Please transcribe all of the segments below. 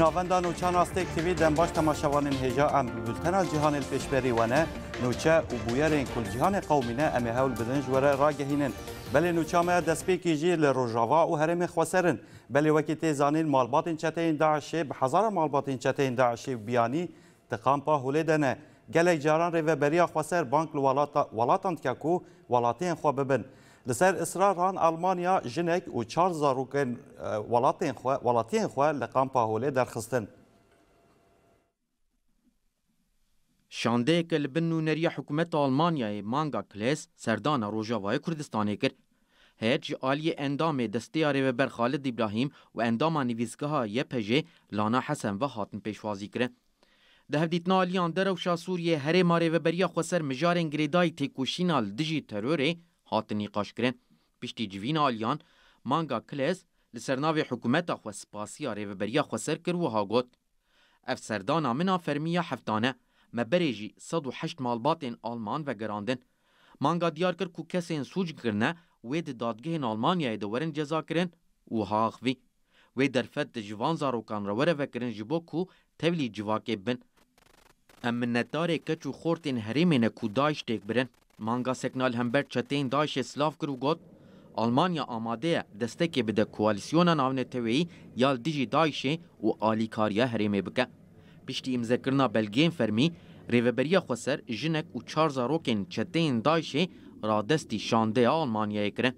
بیناوندان نوچه ناستک تیوی دن باش تماشاوانین هجا ام بلتنا جهان الپشبری ونه نوچه و بویرین کل جهان قومینه امی هول بدن جوره را گهینن بله نوچه ما دسپی کیجی لروجاوا و هرم خوسرن بله وکی تیزانین مالباتین چتین داعشی به هزار مالباتین چتین داعشی بیانی تقامپا هولی دنه گلک جاران ریوبریا خوسر بانک لولاتان تکاکو ولاتین خواب ببن لسر اصرار هان المانیا جنک و چار زاروکن ولاتین خو ولاتین خو لقامپا هولې درخستن شاندهک لبن نریه حکومت آلمانیای مانگا کلیس سردان روجاوای کردستانی کرد هج آلی اندام دستیاری و بر خالد ابراهیم و اندام نویسگاه یه پژه لانا حسن و حاتم پیشوازی کرد. ده هفدیتنا آلیان در روشا سوریه هره ماره و بریا خسر مجارن گریدای تکوشینال دجی تروره هات نقاشkirin piştî civîna aliyan manga Kles li sernavê hikûmeta xwe spasiya rêveberiya xwe ser kir wiha got Ev serdana mina fermiya heftane me berê jî 108 malbatên Alman vegerandin. Manga diyar kir ku kesên sûc kirine wê di dadgehên Almanyayê de werin ceza kirin û haxivî. Wê derfet di ji van zarokan re were vekirin ji bo ku tevlî civakê bin. Em minnetdarê keç û xortên herêmê ne ku daiştêk birin. مانگا سکنال هەمبەر چەتین داعشê silav kir û got Almanya amade ye destekê bide koalîsyona navneteweyî ya dijî daişê û alîkariya herêmê bike. Piştî imzekirina belgeyên fermî, rêveberiya xweser jinek û çar zarokên çeteyên daişê radestî şandeya Almanyayê kirin.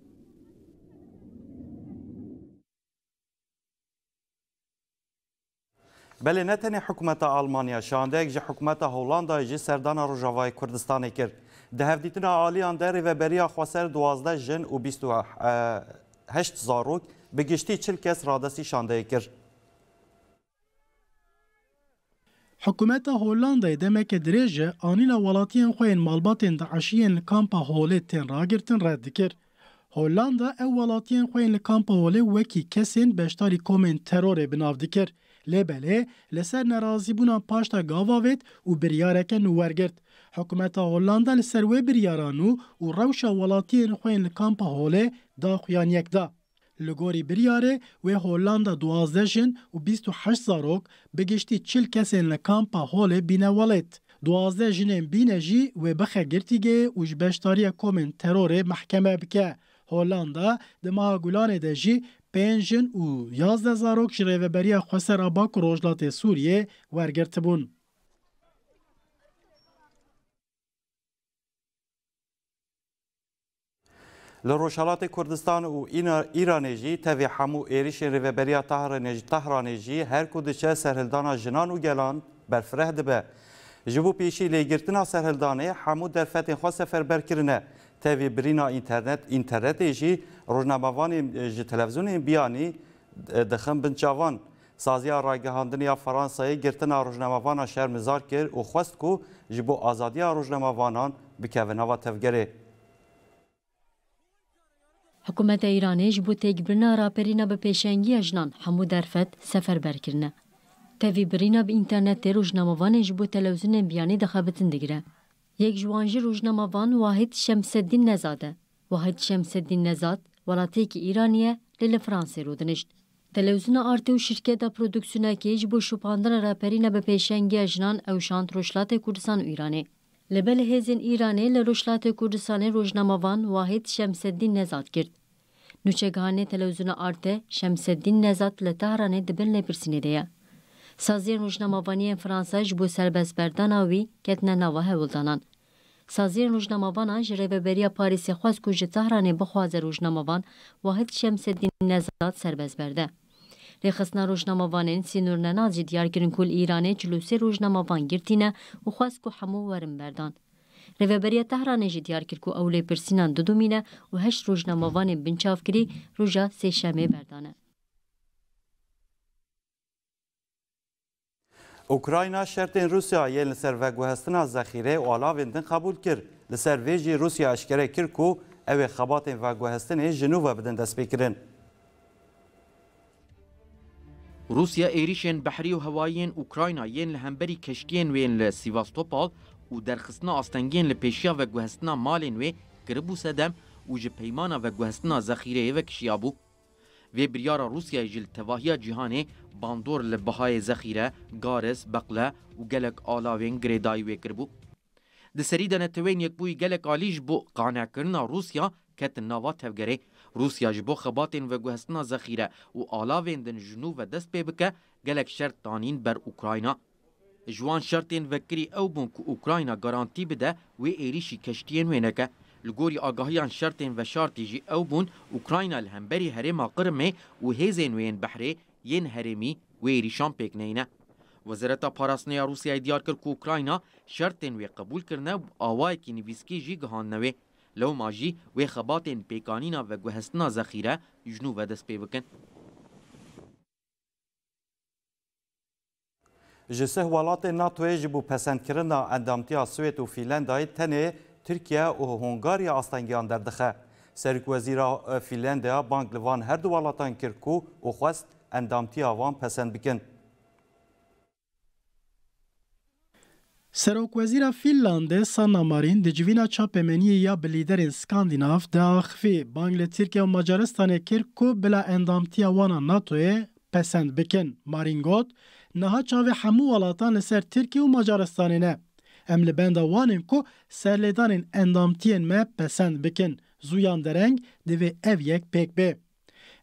Belê ne tenê hikûmeta Almanya şandeyek ji hikûmeta Holandayê jî serdana Rojavayê Kurdistanê kir. د هفدیتنا عالیان در ریوبریا خواسر 12 جن و 28 زاروک به گشتی 40 کس رادستی شانده کرد. حکومت هولندا دمک دریج آنین ولاتین خوین مالباتین دعشین کامپا هولی تین راگرتن رد کرد. هولندا او ولاتین خوین کامپا هولی وکی کسین بشتاری کومین ترور بناو دکر. لبله لسر نرازی بونا پاشتا گاواوید و بریارک نورگرد. حکومتا هولاندا li ser wê biryaran û û rewşa welatiyên xwe li kampa holê da xuyan yek da. Li gorî biryarê wê Hollanda duwazdeh jin û bîst û heşt zarok bi giştî çil kesên li kampa holê bîne welêt. Duwazdeh jinên bîne jî wê bixe girtîgehê û ji beşdariya komên terorê mehkeme bike. Hollanda di maha Gulanê de jî pênc jin û yazdeh zarok ji Abak Rojlatê Sûriyê wergirtibûn. لە ڕۆژهڵاتی کوردستان و ئیرانێژی تەوێ هەموو ێریشی ڕێبەریا تەهرانێژی هەرکو دچە سەرهلدانا ژنان و گەلان بەرفرە دبە. ji bo pêşî lêgirtina serhildanê hemû derfetên xwe seferberkirine. Tevî birîna internet internetê jî rojnamevanê ji televizonên biyanî dixin bin çavan. Saziya ragihandiniya Fransayê girtina rojnamevana şermizar kir û xwest ku ji bo azadiya rojnamavanan bikevin hava tevgerê. Hikûmeta Îranê ji bo têkbirina raperîna bi pêşangiya jinan hemû derfet sefer berkirine. Tevî birîna bi înternetê rojnamevanê ji bo televizyonên biyanî dixebitin digire. Yek ji wan jî rojnamavan Wahid Şemseddîn Nezad e. Wahid Şemseddîn Nezad, welatiyekî Îranî li li Fransê rûdinişt. Televizyona Artê û şirketa prodüksiyonekê ji bo şopandina raperîna bi pêşangiya jinan ewşand Rojhilatê Kurdistan û Îranê. لبل هزین ایرانه لروشلات کردستان روزناموان واحد شمسدین نزاد کرد. نوچگانه تلویزیون آرته شمسدین نزاد لتهرانه دبن لپرسینه دیه. Saziyên Rojnamavaniyên Fransa ji bo serbestberdana wî ketine nava hewildanan. Saziyên Rojnamavanan ji Rêveberiya Parisê xwest ku ji Tahranê bixwaze Rojnamavan Wahid Şemseddin Nezad serbestberde. Lêxisna rojnamavanên sînûrnenancî diyar kirin ku li Îranê cilûsê rojnamavan girtîne û xwest ku hemû werin berdan. Rêveberiya Tehranê jî diyar kir ku ew lêpirsînan didûmîne û heşt rojnamavanên binçavkirî roja sêşemê berdane. Ukrayna şertên Rusya yên li ser veguhestina zexîrê û alavên din qebûl kir. Li ser vê jî Rusya eşkere kir ku ew ê xebatên veguhestinê ji nû ve bidin destpêkirin. روسیا عێریشێن بەحری و هەواییان ئوکراینایەن لە هەمبەری کەشتیان وێن لە سیڤاستۆپال و دەرخستنا ئاستەنگێن لە پێشیا بە گوهستنا مالێن وێ گربوو سەدەم و ji peymana vegwehestina zexîreyê vekişiya bû. Vê biryara Rusyayê ji tevahiya cîhanê bandor li bihayê zexîre, garis, beqle û gelek alavên girêdayî wê kiribû. Di serî de netewên yekbûyî gelek alî ji bo qanekirina Rusya ketin nava tevgerê روسیا جبو خباتین و گوهستنا ذخیره و آلاوین دن جنو و دست پی بکه گلک شرط تانین بر اوکراینا جوان شرطین وکری او بون که اوکراینا گارانتی بده و ایریشی کشتین وینکه لگوری آگاهیان شرطین و شرطی جی او بون اوکراینا الهمبری هرما قرمه و هیزین وین بحره ین هرمی و ایریشان پیکنینه وزارت پاراستنیا روسیه دیار کرد که اوکراینا شرطین وی قبول کرنه و آوائی که نویسکی جی گهان نوی لو ماجی وی خباتین پیکانینا و گوهستنا ذخیره یجنو و دست پی بکن ji seh welatê NATOyê ji bo pesendkirina endamtiya Swêd û Fînlandayê tenê Tirkiye û Hongariya astengiyan derdixe. Serk Wezîra Fînlandya bank li van her du welatan kir ku û xwest endamtiya van pesend bikin. Serokvezîra Finlandê Sanna Marin di civîna çapemeniyê ya bi lîderên Skandinav diaxivî bang li Türkiye ve Macaristanê kir ku bila endamtiya wana NATOyê pesend bikin. Marin got, niha çavê hemû welatan ser Türkiye ve Macaristanê ne. Em li benda wanên ku serlêdanên endamtiyên me pesend bikin. Zûyan dereng divê ev yek pêk bê.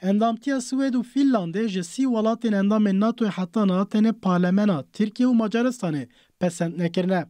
Endamtiya Swed û Finlandê ji sî welatên endamên NATOyê heta natenê parlemena Tirkiye û پسند نکرنه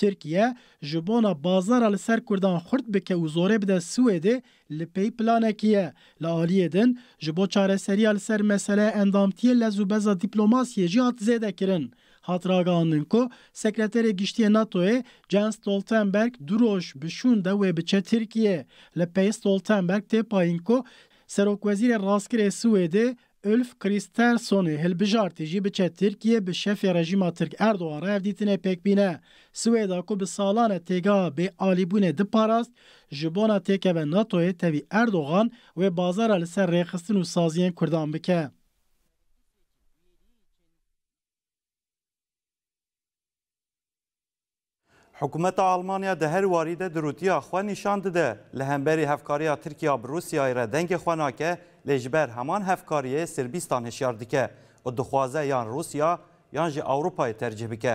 ترکیه جبونا بازار ال سر کردان خرد بکه و زوره بده سویده لپی پلانه کیه لعالیه دن جبو چاره سری ال سر مسئله اندامتیه لزوبزا دیپلوماسیه جیات زیده کرن hatıragandın ko sekreteri giştiye NATO'ya Jens Stoltenberg duroş bişun da ve biçe Türkiye. Le Stoltenberg te payın ko serok vezire raskire Suede Ulf Kristersson'ı hilbijartî jî biçe Tirkiye bi şefê rejima Tirk Erdogan re evdîtine pêkbîne. Swêda ku bi salan e têgeha bê alîbûnê diparast, ji bona têkeve NATOyê tevî Erdogan wê bazara li ser rêxistin û Kurdan bike. حکومت آلمانیا دهر هر واریده دروتی آخوا نشان ده لهمبری هفکاریا ترکیه بر روسیا را دنگ خواناکه لجبر همان هفکاری سربیستان هشیار و دخوازه یان روسیا یان جی اوروپای ترجیح بکه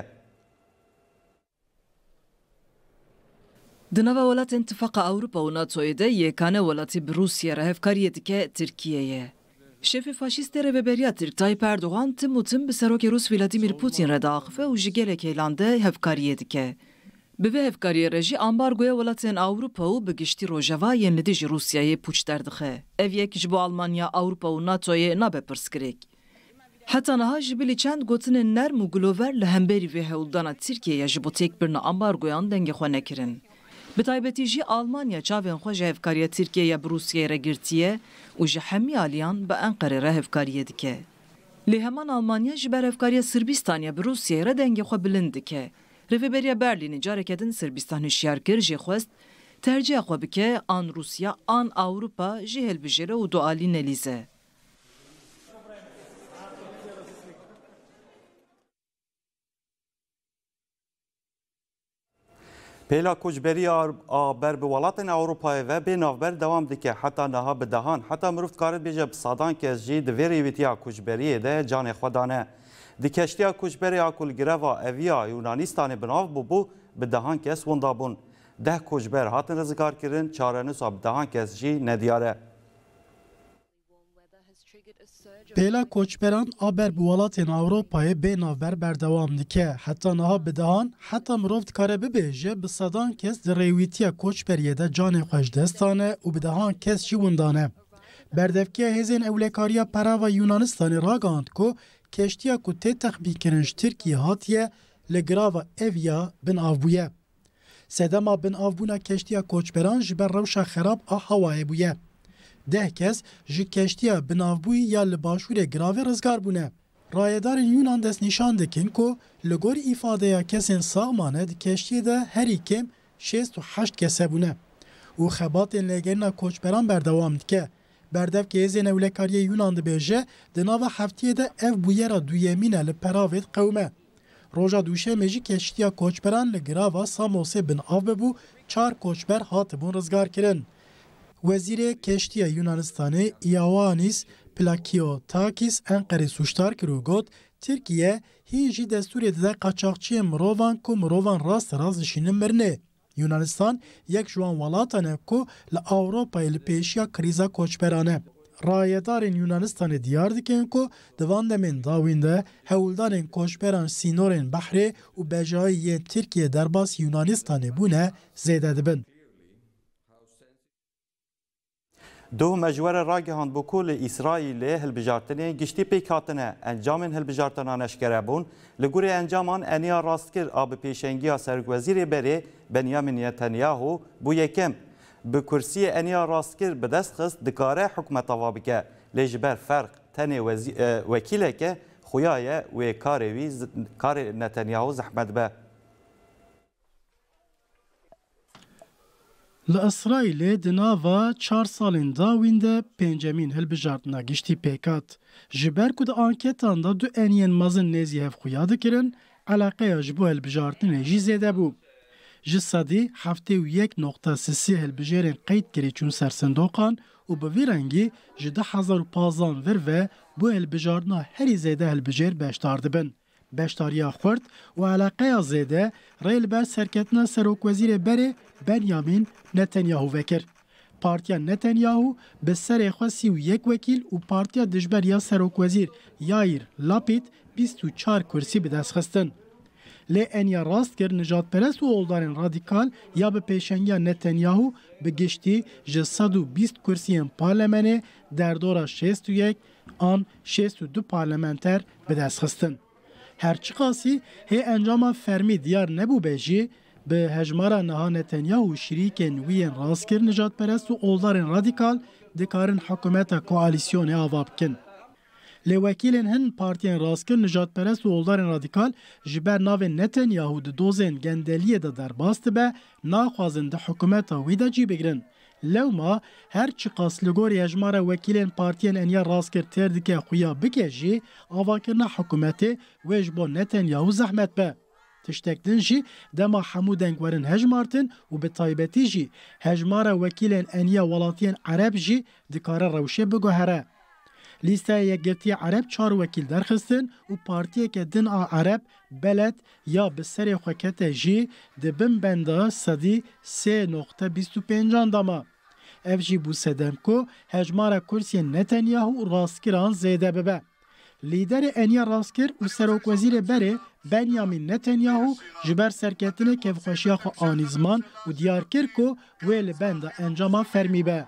د ولات انتفاق اوروپا و ناتو یکانه ولاتی بر را هفکاریه دیکه ترکیه یه شف فاشیست رهبری ترک ترکتای پردوغان تم و به سروک روس ولادیمیر پوتین را داخفه و جگل کیلانده هفکاری دیکه Bi vê hevkariyê re jî ambargoya welatên Awropa û bi giştî Rojavayên li dijî Rûsyayê pûç derdixe. Ev yek ji bo Almanya, Awropa û NATOyê nabe pirsgirêk. Heta niha ji bilî çend gotinên nerm û gilover li hemberî vê hewldana Tirkiyeye ji bo têkbirna ambargoyan dengê xwe nekirin. Bi taybetî jî Almanya çavên xwe ji hevkariya Tirkiyeye bi Rûsyayê re girtiye û ji hemî aliyan bi Enqerê re hevkariyê dike. Li heman Almanya ji ber hevkariya Sırbistanê bi Rûsyayê re dengê xwe bilind dike. Rêveberiya Berlînê carekê din Sirbistanê şiyar kir jê xwest terciha xwe bike an Rûsya an Ewropa jê hilbijêre û du alî nelîze. Pêla koçberiya a ber bi welatên Ewropayê ve bê navber devam dike heta niha bidehan heta mirov dikarin bêje bi sadan kes jî di vê rêvîtiya koçberiyê de canê xwe dane. Di keştiya akul kulgireva eviya Yunanistanê binav bûbû bi dehan kes wenda bûn. Deh koçber hatin rizikar kirin, çarenûsa bi dehan kes jî nediyare. Pêla koçberan a ber bi welatên Ewropayê bê navber dike. Hatta naha bidehan, hatta mirov dikare bibêje bi kes di rêwîtiya koçberiyê de canê xwe ji destane û bidehan kes jî windane. Berdevkiya hêzên ewlekariya Perava Yunanistanê ragand ku کشتیا کو تی تخبی کرن ji Tirkiyê hatiye li grava Evya bin avbûye. Sedema bin avbûna keştiya koçberan ji ber rewşa xerab a hewayê bûye. Deh kes ji keştiya bin avbûyî ya li başûrê gravê rizgar bûne. Rayedarên Yunan dest nîşan dikin ku li gor îfadeya kesên sağmane di keştiyê de herî kêm 68 kese bûne û xebatên lêgerina koçberan berdewam dike. Berdevk yezene ulekariye Yunan dibêje di denava heftiyê de ev bûyera duyemîn e li peravê qewme. Roja duşemê jî keştiya koçberan li girava Samosê bin av bebû çar koçber hatibûn rizgar kirin. Wezîrê Keştiya Yunanistanê Iaoanis Plakiotakis Enqerê suçdar suçtar û got Tirkiye hîn jî desturê dide qaçaqçiyên ku mirovan rast rast dişînin mirinê. یونانستان یک جوان وڵاتە کو لە ئەوروپای لە پێشیا کریزە کۆچپەرانە. Rayedarên Yunanistanê diyar dikin ku divan demin davinde, de hewldarên koçberan sînorên behrê û bejayî yên Tirkiye derbas Yunanistanê bûne zêde dibin. دو مجوره راگهاند بو کل اسرائیل هلبجارتنه گشتی پیک هاتنه انجامن هلبجارتنا نشکره بون لگوری انجامان انیا راستکر آب پیشنگی سرگ وزیر بری بنیامین نتانیاهو بو یکم به کرسی انیا راستکر به دست خست دکاره حکمت وابکه لجبر فرق تنه وزی... وکیلکه خویای و کاروی کار نتانیاهو زحمت به Li Israîlê di nava çar salên dawîn de pêncemîn hilbijartina giştî pêkat. Ji ber ku di anketan da du eniyên mezin nêzî hevxuya dikirin, eleqeya ji bo hilbijartinê jî zêde bû. Ji sedî heftê û yek nokta sisî hilbijerên qeyd kirî çûn ser sindoqan û bi vî rengî ji di hezar û pazan vir ve bu hilbijartina herî zêde hilbijêr beşdar dibin. Beşdariya xurt û eleqeya zêde rê li ber serketina Serokwezîrê Berê Benjamin Netanyahu vekir. Partiya Netanyahu bi serê xwe sî vekil yek wekîl û Partiya Dijberiya Serokwezîr Yair Lapid 24 kursî bi destxistin. Lê enya rast kir nijadperest û oldarên radikal ya bi pêşengiya Netanyahu bi giştî ji 120 kursiyên parlamenê derdora 61 an 62 parlamenter bi destxistin. Her çiqasî hê encama fermî diyar nebû be به هجمارا نها نتنیاهو شریکن وین راسکر نجات پرست و اولدارن رادیکال دکارن حکومت کوالیسیون آواب کن. لوکیلن هن پارتین راسکر نجات پرست و اولدارن رادیکال جبر ناو نتنیاهو ده دوزن گندلیه در باست به ناخوازن ده حکومت ویدا جی بگرن. لوما هر چی لگور یجمار وکیلین پارتین انیا راسکر تردکه خویا بکیجی جی آواکرنا حکومت ویجبو یهو زحمت به. tiştek din jî dema hemû dengwerin hejmartin û bi taybetî jî hejmara wekîlên eniya welatiyên Ereb jî dikare rewşê bigohere. Lîsteya Yekgirtiya Ereb çar wekîl derxistin û partiyeke din a Ereb belet ya bi serê xwekete jî di bin benda sedî sê noxta bîst û pêncan dama. Ev jî bû sedemko hejmara kursiyên Netanyahu û rastkiran zêde bibe. Liderê Enya Rastkir û Serokwezîrê Berê بنیامین نتانیاهو جبر سرکتنه کفخوشیا خو آنیزمان و دیار کرکو ویل بند انجام فرمی به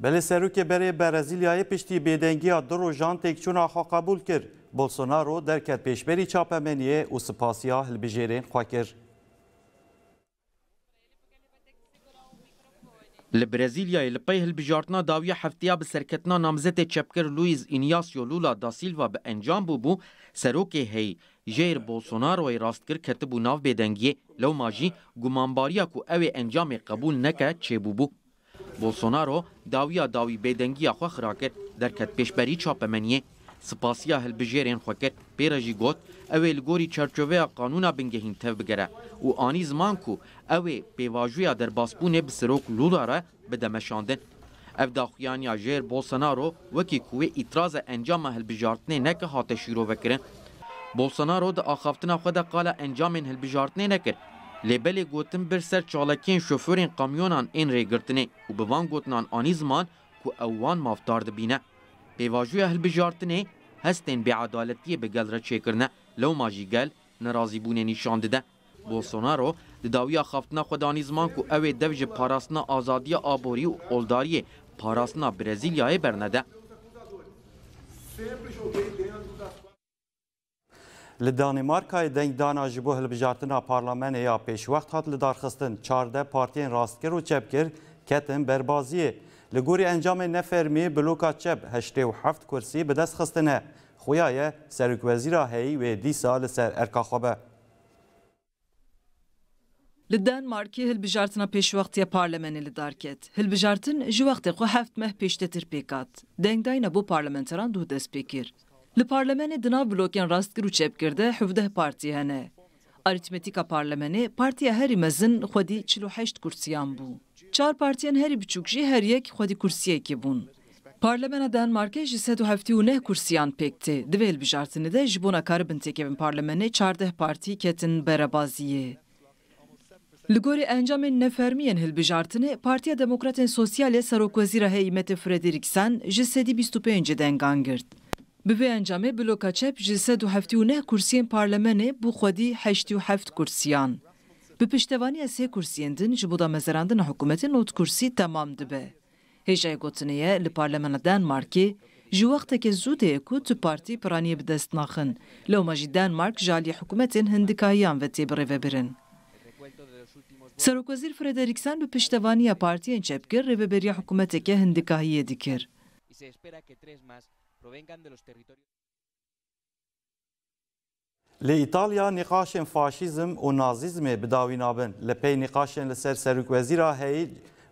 بله سروک برای برزیلیای پشتی بیدنگی درو جان تکچون آخا قبول کرد. بولسونارو درکت پیشبری چاپمنیه و سپاسیا هلبجیرین خواه کرد. لبرزیلیای لپی هلبجارتنا داویا هفتیا به سرکتنا نامزد چپکر لویز اینیاسیو لولا دا سیلوا به انجام بو بو سروکی هی جیر بولسوناروی راستگر کت بو ناو بدنگی لو ماجی گمانباریا کو اوی انجام قبول نکه چه بو بو بولسونارو داویا داوی بدنگی خو خراکر در کت پیشبری چاپمنیه سپاسیا هلبجیرین خو کرد پیرجی گوت اوê li gorî çerçeveya qanûna bingehîn tev bigere û anî ziman ku ew ê pêvajoya derbasbûnê bi Sirok Lula re bidemeşandin. Ev daxuyaniya jêr Bolsonaro wekî ku wê îtraza encama hilbijartinê neke hate şîro vekirin. Bolsonaro di axaftina xwe de qala encamên hilbijartinê nekir. Lêbelê gotin bir ser çalekên şoförên kamyonan ên rêgirtinê û bi van gotinan anî ziman ku ew wan mafdar dibîne. Pêvajoya hilbijartinê hestên bêedaletiyê bi gel re çêkirine. لەو ماژی گەل نەڕازیبوونێ نیشان ددە بۆسۆنارۆ دداویە خافtina خودانیزمان ku ew ê dev ji parastina azadiya aborî û oldariyê parastina Brezîlyayê bernede. Li Danîmarkayê dengdana ji bo hilbijartina parlameneya pêşwext hat li darxistin çarde partiyên rastkir û çepkir ketin berbaziyê. Li gorî encamê nefermî biloka çep heştê û heft kursî bi dest xistine. خویا یه سرک ve هی و دیسا لسر ارکا خوابه Li Denmarkê hilbijartina pêşwextiye parlamenê li dar ket. Hilbijartin ji wextê xwe heft meh pêştetir pêkat. Dengdayna bu parlamenteran du dest pê kir. Li parlamenê di nav blokên rastgir û çepkirde hevdeh partî hene. Aritmetika parlamenê partiya herî mezin xwedî çil û kursiyan bû. Çar partiyên herî biçûk jî her yek xwedî kursiyekê bûn. Parlamenta Danmarkê ji 179 kursiyan pêk tê. Di vê bijartinê de ji bona karibin têkevên parlamenê çardeh partî ketin berebaziyê. Li gorî encamên nefermiyên hilbijartinê, Partiya Demokratên Sosyalê Serokwezîra Heymetê Frederiksen ji sedî 25 dengan girt. Bi vê encamê bloka çep ji 179 kursiyên parlamenê bû xwedî 87 kursiyan. Bi piştevaniya sê kursiyên din ji bo da mezerantina hikûmetê not kursî temam dibe. Hêja Gotiniye li Parlamenta Denmarkê ji wextekê zûdê ku tu partî piraniyê bi dest naxin. Lewma jî Denmark ji alî hikûmetên hindikayan ve tê birêve birin. Serokwezîr Frederiksen bi piştevaniya partiyên çepkir rêveberiya hikûmeteke hindikahiyê dikir. Li Îtalya nîqaşên faşîzm û nazîzmê bidawî nabin. Li pey nîqaşên li ser serokwezîra heyî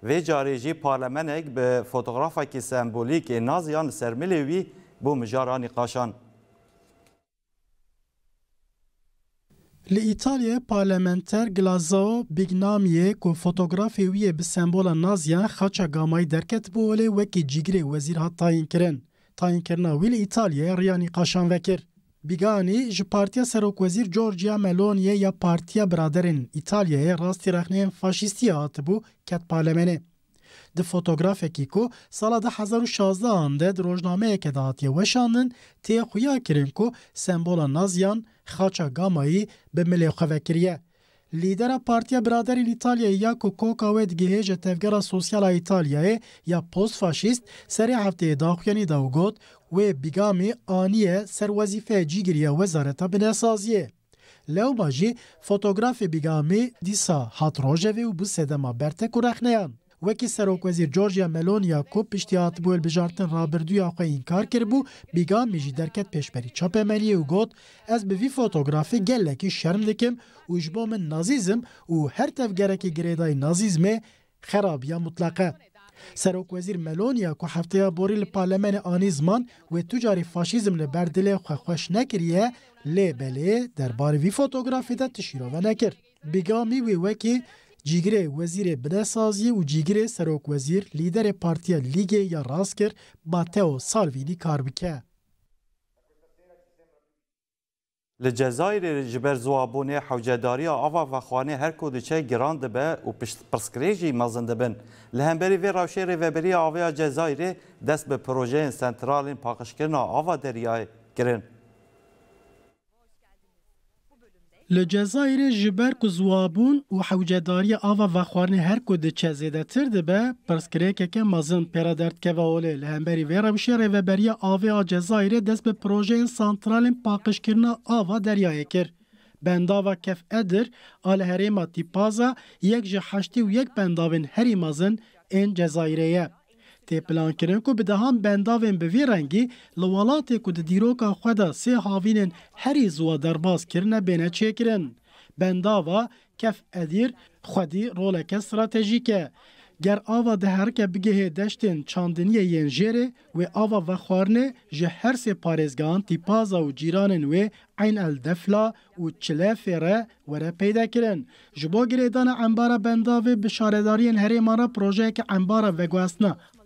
وی جارې جی پارلمنک به فوتوغرافکی سمبولیک نازیان سرملې وی بو مجارانی قاشان لی ایتالیا پارلمنتر گلازاو بیگنامیه کو فوتوگرافی ویه به سمبول نازیان خاچا گامای درکت بو ولی وکی جیگری وزیر ها تاین کرن. تاین کرنا ویل ایتالیا ریانی قاشان وکر. Bigani ji Partiya Serokwezîr Giorgia Meloniye ya Partiya Braderên Îtalyayê rastî rexneyên faşîstiyê hatibû ket parlamenê. Di fotografekî ku sala 2016an de di rojnameyeke de hatiye weşandin tê xuya kirin ku sembola naziyan xaça gamayî bi milê xwe vekiriye. Lidera Partiya Braderên İtalyayê ya Kokoka wê digihêje tevgera sosyala İtalyayê ya postfaşîst serê hefteyê daxuyanî da û got wê bîgamê aniye ser wezîfeya cîgiriya wezareta binesaziye. Lewma jî fotografê bîgamê dîsa hat rojevê û bi sedema bertek û rexneyan. Wekî serokwezîr Georgia Meloniya ku piştî hatibû hilbijartin rabirduya xwe înkar kiribû, bîgamê jî derket pêşberî çapemeliyê û got ez bi vî fotografê gelekî şerm dikim û ji bo min nazîzim û her tev gerekî girêdayî nazîzmê xerabiya mutlaqa. Serokwezîr Meloniya ku hefteya borî li parlamenê anî ziman wê tucarî faşîzm li ber dilê xwe xweş nekiriye, lê belê derbarê vî fotografî de tişîrove nekir. Bîgamî wê wekî cîgirê wezîrê bidesaziyê û cîgirê serokwezîr, lîderê Partiya Lîgê ya Rastgir Bateo Salvini kar bike. لجزایر جبر زوابونه حوجداری آوا و خانه هر کودچه گراند به و پرسکریجی مزند بن لهمبری وی راوشه ریوبری آویا جزایر دست به پروژه سنترال پاکشکرنا آوا دریای گرند Li Cezayirê ji ber ku ziwabûn û hewcedariya ava vexwarinê her ku diçe zêdetir dibe, pirsgirêkeke mezin pêra derdkeva olê li hemberî vê rewşê rêveberiya avê a Cezayirê des be projeyên santralên paqijkirina ava derya ekir. Bendava Kef Edir al li herêma yek ji heştê û yek bendavên herimazın en ên تپلانکرن کو بدهان بنداوین به وی رنگی لولاتې کو د دیروکا خودا سه هاوینن هری زوا درباز کرنه بینه چکرن بنداوا کف ادیر خودی رولک استراتژیکه گر آوا ده هر که بگه دشتین چاندنی ینجره و آوا و خوارنه جه هر سه پارزگان تیپازا و جیرانن و عین الدفلا و چله فره وره پیدا کرن. جبا گریدان انبارا بندا و بشاردارین هریمارا پروژه که انبارا و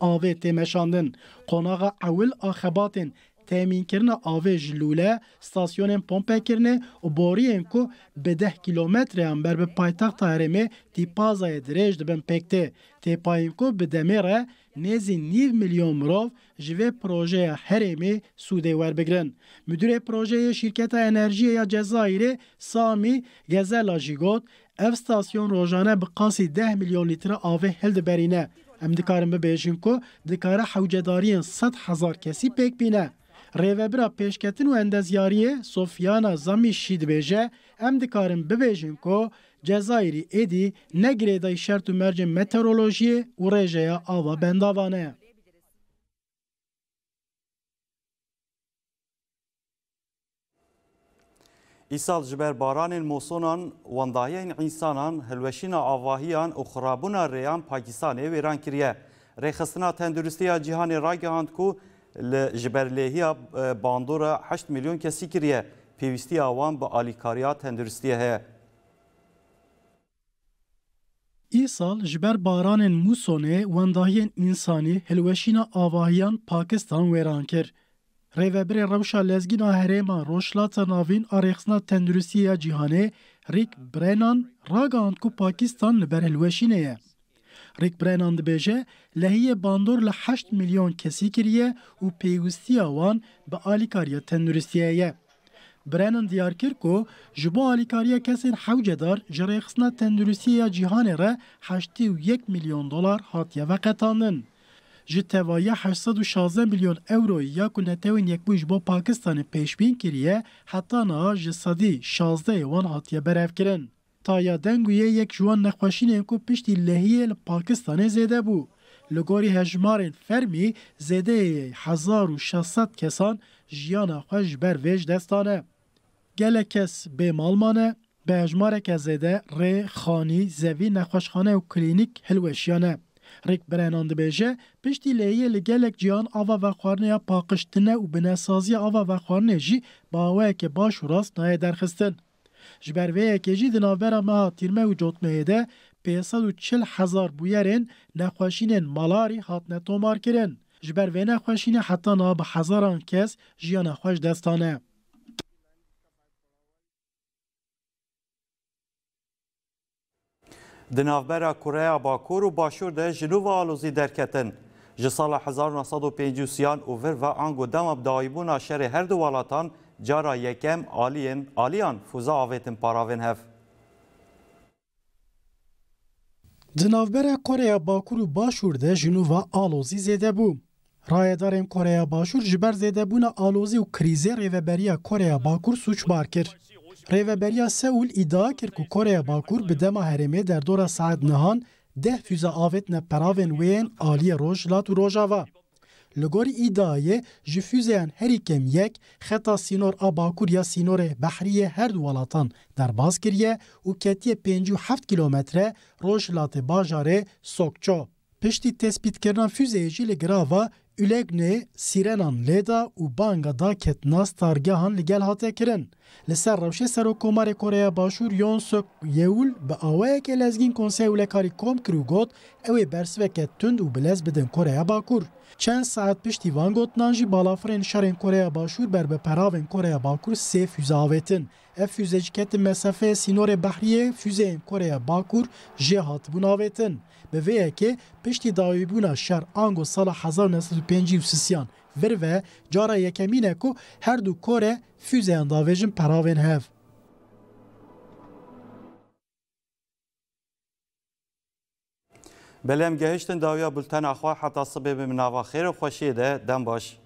آوه تیمشاندن قناغ اول آخباتن تامین کرنا آوه جلوله ستاسیون پمپ کرنه و بورین کو به ده کیلومتر هم بر به پایتخت هرمه تی پازای دریج دبن پکته تی پاین کو به دمیره نزی نیو میلیون مروف جوه پروژه هرمی سوده ور بگرن. مدیر پروژه شرکت انرژی یا جزایر سامی گزه لاجیگوت اف ستاسیون روزانه به قاسی 10 میلیون لیتر آوه هلد برینه Em dikarin bibêjin ku dikare hewcedariyên sed hezar kesî pêk bîne. Rêvebira pêşketin û endezyariyê Sofyana Zamişî dibêje em dikarin bibêjin ku Cezayirî êdî ne girêdayî şert û mercê meteorolojiyê û rêjeya ava bendavan e. ایسال جبر بارانین موسونان واندایین انسانان هلوشینا آواهیان و خرابونا ریان پاکستانه ویران کریه ریخستنا تندرستی جهان را گهاند کو جبرلهی باندورا 8 میلیون کسی کریه پیوستی آوان به آلیکاریا تندرستی هه ایسال جبر بارانین موسونه واندایین انسانی هلوشینا آواهیان پاکستان ویران کرد. Rêveberê rewşa lezgîna herêma Roşlata navîn a rêxisna tenduristî ya cîhanê Rick Brennan ragand ku Pakistan li ber ye. Rick Brennan dibêje lehiyê bandor li 8 milyon kesî kiriye û pêwistiya wan bi alîkariya tenduristiye ye. Brennan diyar kir ku ji bo alîkariya kesên hewcedar ji rêxisna tenduristiya cîhanê re 8 milyon dolar hatiye veqetandin. جتوایا 816 میلیون اورو یا کل نتوین یک بویش با پاکستان پیش بین کریه حتی نا جسادی 16 وان هاتی برف کرن. تا یا یک جوان نخوشین اینکو پیشتی لحیه لپاکستان زیده بو. لگوری هجمار فرمی زیده 1600 کسان جیان خوش بر ویج دستانه. گله کس به مالمانه به هجمار که زیده ری خانی زوی نخوشخانه و کلینیک هلوشیانه. ریک برنان دی بیجه پشتی لیه لگلک جیان آوا و خوارنه پاکشتنه و بنسازی آوا و خوارنه جی باوه که باش و راست نایه درخستن. جبروه که جی دناوبره مها تیرمه و ده پیسد و چل هزار بویرین نخواشین مالاری حات نتو مار کرن. نخواشین حتی ناب هزاران کس جیان خوش دستانه. Di navbera Koreya Bakur û başûr de ji nû ve alozî derketin. Ji sala 1953 û vir ve ango dema dayîbûna şerê her du welatan cara yekem aliyen aliyan fuza avetin paravên hev. Di navbera Koreya Bakur û başûr de ji nû ve alozî zêde bû. Rayedarên Koreya Başûr ji ber zêdebûna alozî û krîzê rêveberiya Koreya Bakur suç kir. Rêveberiya Seul îdia kir ku Koreya Bakur bi dema herêmê derdora saet nihan deh füze avêtine peravên wê yên aliyê rojhilat û rojava. Li gorî îdayê ji füzeyan herî kêm yek xeta sînor a Bakur ya sînorê behriyê her du welatan derbas kiriye û ketiye 5 heft kilometre rojhilatê bajarê Sokço. Piştî tespîtkirina füzeyê jî li girava ülegne sirenan leda u banga da ket nas targehan li gel hatiye kirin. Li ser rewşe serokomarê Koreya Başûr Yon Sök Yeul bi awayekê lezgîn konseya Ulekkarî kom kir got ew ê tund û bilez bidin Koreya Bakur. چند ساعت پیشتی وان گوتنان جی بالافرین شرین کره باشور بر به پراوین کره باکور سه فیوزه آویتن اف فیوزه جکت مسافه سینور بحریه فیوزه کره باکور جی هات بون آویتن به ویه که پیشتی داویبونا شر آنگو سال 1953 ور و جارا یکمینه که هر دو کره فیوزه انداویجن پراوین هفت بلیم گهشتن داویا بلتن اخوا حتا صبح به مناوا خیر خوشی ده دم باش